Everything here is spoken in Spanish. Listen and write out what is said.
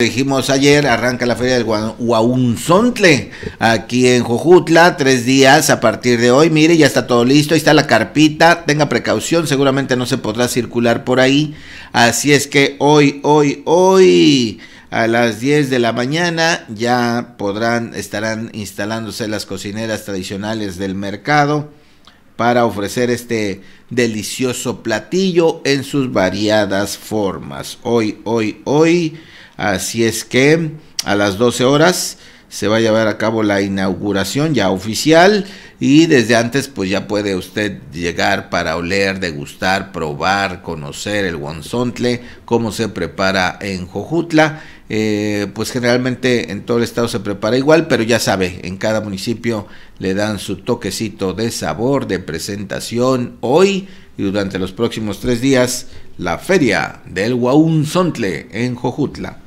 Dijimos ayer, arranca la feria del Guaunzontle aquí en Jojutla, tres días a partir de hoy. Mire, ya está todo listo, ahí está la carpita, tenga precaución, seguramente no se podrá circular por ahí. Así es que hoy, hoy, hoy, a las 10 de la mañana ya podrán, estarán instalándose las cocineras tradicionales del mercado para ofrecer este delicioso platillo en sus variadas formas. Hoy, hoy, hoy Así es que a las 12 horas se va a llevar a cabo la inauguración ya oficial y desde antes pues ya puede usted llegar para oler, degustar, probar, conocer el guanzontle, cómo se prepara en Jojutla. Eh, pues generalmente en todo el estado se prepara igual, pero ya sabe, en cada municipio le dan su toquecito de sabor, de presentación. Hoy y durante los próximos tres días, la feria del Guaunzontle en Jojutla.